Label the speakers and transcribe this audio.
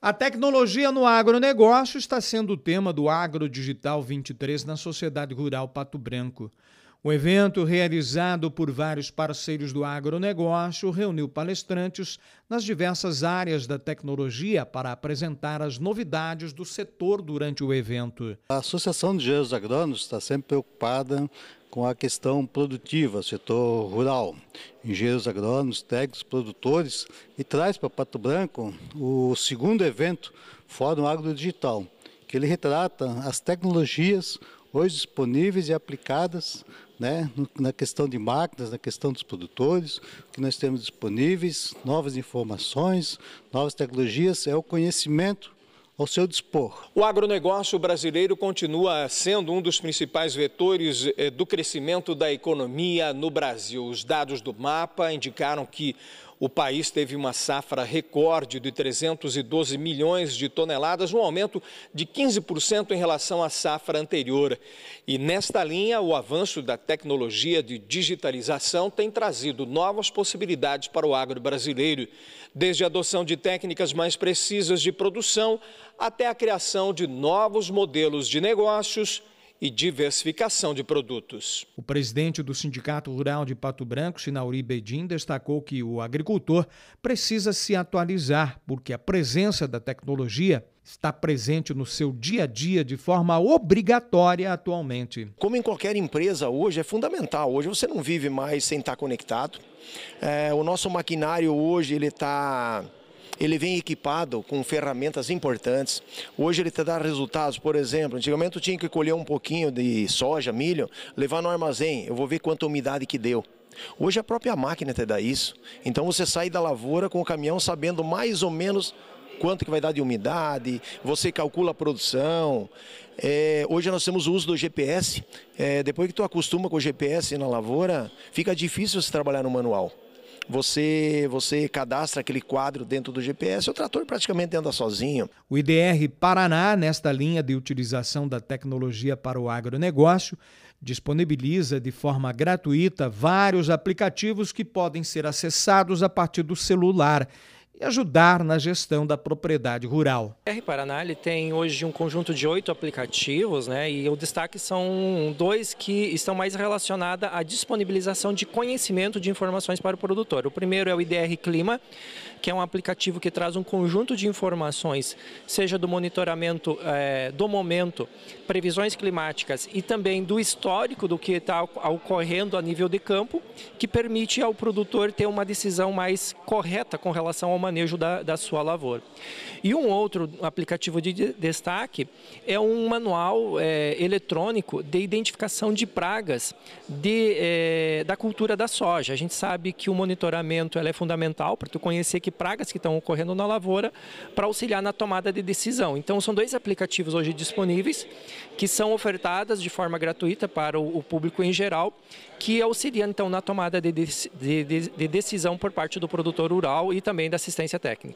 Speaker 1: A tecnologia no agronegócio está sendo o tema do Agro Digital 23 na Sociedade Rural Pato Branco. O evento, realizado por vários parceiros do agronegócio, reuniu palestrantes nas diversas áreas da tecnologia para apresentar as novidades do setor durante o evento.
Speaker 2: A Associação de Engenheiros Agrônomos está sempre preocupada com a questão produtiva, setor rural. Engenheiros agrônomos, técnicos, produtores e traz para Pato Branco o segundo evento Fórum Agro Digital, que ele retrata as tecnologias hoje disponíveis e aplicadas né, na questão de máquinas, na questão dos produtores, que nós temos disponíveis, novas informações, novas tecnologias, é o conhecimento ao seu dispor.
Speaker 1: O agronegócio brasileiro continua sendo um dos principais vetores eh, do crescimento da economia no Brasil. Os dados do mapa indicaram que o país teve uma safra recorde de 312 milhões de toneladas, um aumento de 15% em relação à safra anterior. E nesta linha, o avanço da tecnologia de digitalização tem trazido novas possibilidades para o agro brasileiro, desde a adoção de técnicas mais precisas de produção até a criação de novos modelos de negócios e diversificação de produtos. O presidente do Sindicato Rural de Pato Branco, Sinauri Bedin, destacou que o agricultor precisa se atualizar, porque a presença da tecnologia está presente no seu dia a dia de forma obrigatória atualmente.
Speaker 3: Como em qualquer empresa hoje, é fundamental. Hoje você não vive mais sem estar conectado. É, o nosso maquinário hoje ele está ele vem equipado com ferramentas importantes. Hoje ele te dá resultados, por exemplo, antigamente eu tinha que colher um pouquinho de soja, milho, levar no armazém, eu vou ver quanta umidade que deu. Hoje a própria máquina te dá isso. Então você sai da lavoura com o caminhão sabendo mais ou menos quanto que vai dar de umidade, você calcula a produção. É, hoje nós temos o uso do GPS. É, depois que tu acostuma com o GPS na lavoura, fica difícil você trabalhar no manual você, você cadastra aquele quadro dentro do GPS, o trator praticamente anda
Speaker 1: sozinho. O IDR Paraná, nesta linha de utilização da tecnologia para o agronegócio, disponibiliza de forma gratuita vários aplicativos que podem ser acessados a partir do celular e ajudar na gestão da propriedade rural.
Speaker 4: A R Paraná ele tem hoje um conjunto de oito aplicativos, né? E o destaque são dois que estão mais relacionados à disponibilização de conhecimento de informações para o produtor. O primeiro é o IDR Clima, que é um aplicativo que traz um conjunto de informações, seja do monitoramento é, do momento, previsões climáticas e também do histórico do que está ocorrendo a nível de campo, que permite ao produtor ter uma decisão mais correta com relação ao manejo da, da sua lavoura. E um outro aplicativo de destaque é um manual é, eletrônico de identificação de pragas de, é, da cultura da soja. A gente sabe que o monitoramento é fundamental para tu conhecer que pragas que estão ocorrendo na lavoura para auxiliar na tomada de decisão. Então são dois aplicativos hoje disponíveis que são ofertadas de forma gratuita para o, o público em geral, que auxilia então na tomada de, de, de decisão por parte do produtor rural e também da assistência assistência técnica.